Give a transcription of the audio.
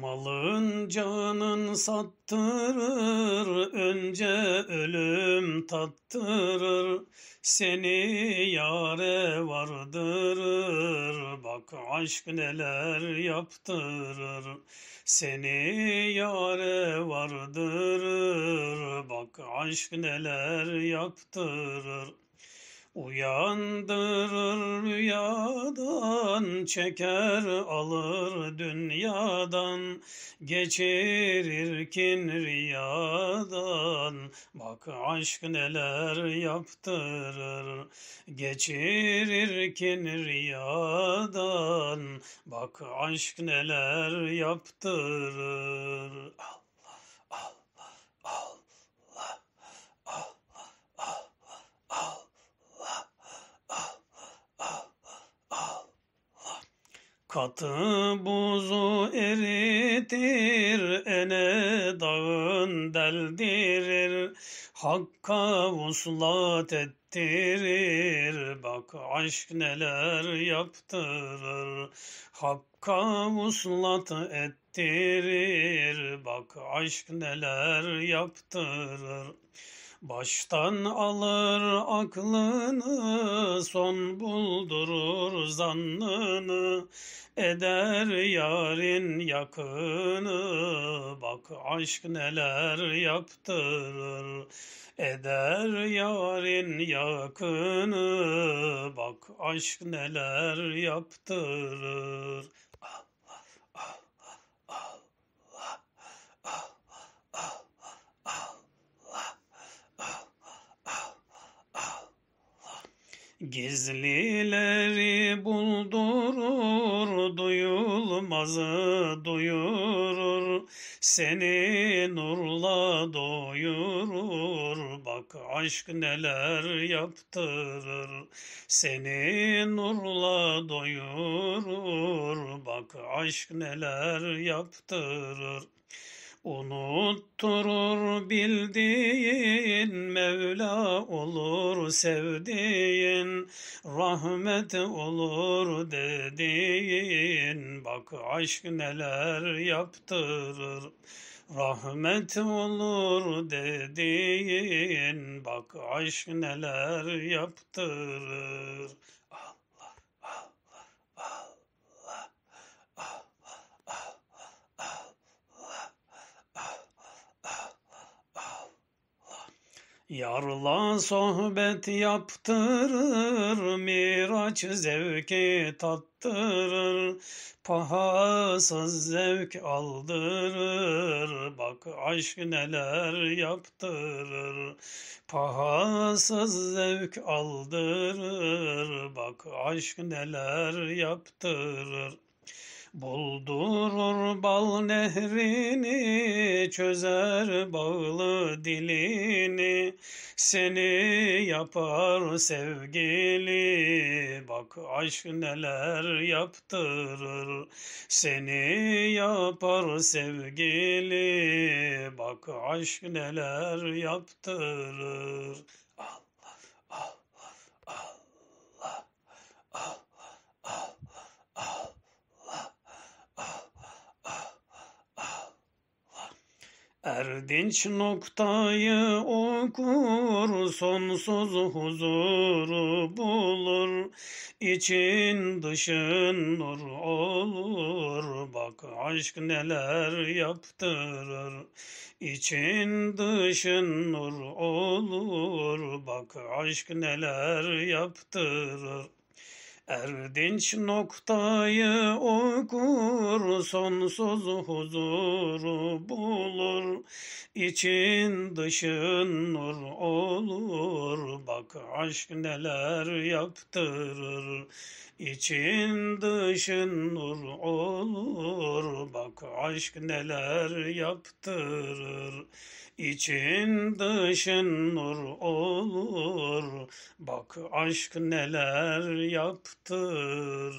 Malın canın sattırır, önce ölüm tattırır. Seni yare vardırır, bak aşk neler yaptırır. Seni yare vardırır, bak aşk neler yaptırır. Uyandırır rüyadan, çeker alır dünyadan, geçirir kin riyadan. Bak aşk neler yaptırır, geçirir kin riyadan. Bak aşk neler yaptırır. Al. Katı buzu eritir, ene dağın deldirir. Hakka vuslat ettirir, bak aşk neler yaptırır. Hakka vuslat ettirir ettirir Bak aşk neler yaptırır Baştan alır aklını, son buldurur zannını, eder yarın yakını, bak aşk neler yaptırır. Eder yarın yakını, bak aşk neler yaptırır. Gizlileri buldurur, duyulmazı duyurur, seni nurla doyurur. Bak aşk neler yaptırır, seni nurla doyurur. Bak aşk neler yaptırır. Unutturur bildiğin Mevla olur sevdiğin Rahmet olur dediğin Bak aşk neler yaptırır Rahmet olur dediğin Bak aşk neler yaptırır Yarla sohbet yaptırır, miraç zevki tattırır, pahasız zevk aldırır, bak aşk neler yaptırır. Pahasız zevk aldırır, bak aşk neler yaptırır. Buldurur bal nehrini, çözer bağlı dilini, seni yapar sevgili, bak aşk neler yaptırır, seni yapar sevgili, bak aşk neler yaptırır. Ah. Erdinç noktayı okur, sonsuz huzuru bulur. İçin dışın nur olur, bak aşk neler yaptırır. İçin dışın nur olur, bak aşk neler yaptırır. Erdinç noktayı okur, sonsuz huzuru bulur. İçin dışın nur olur, bak aşk neler yaptırır. İçin dışın nur olur, bak aşk neler yaptırır. İçin dışın nur olur, aşk neler yaptırır.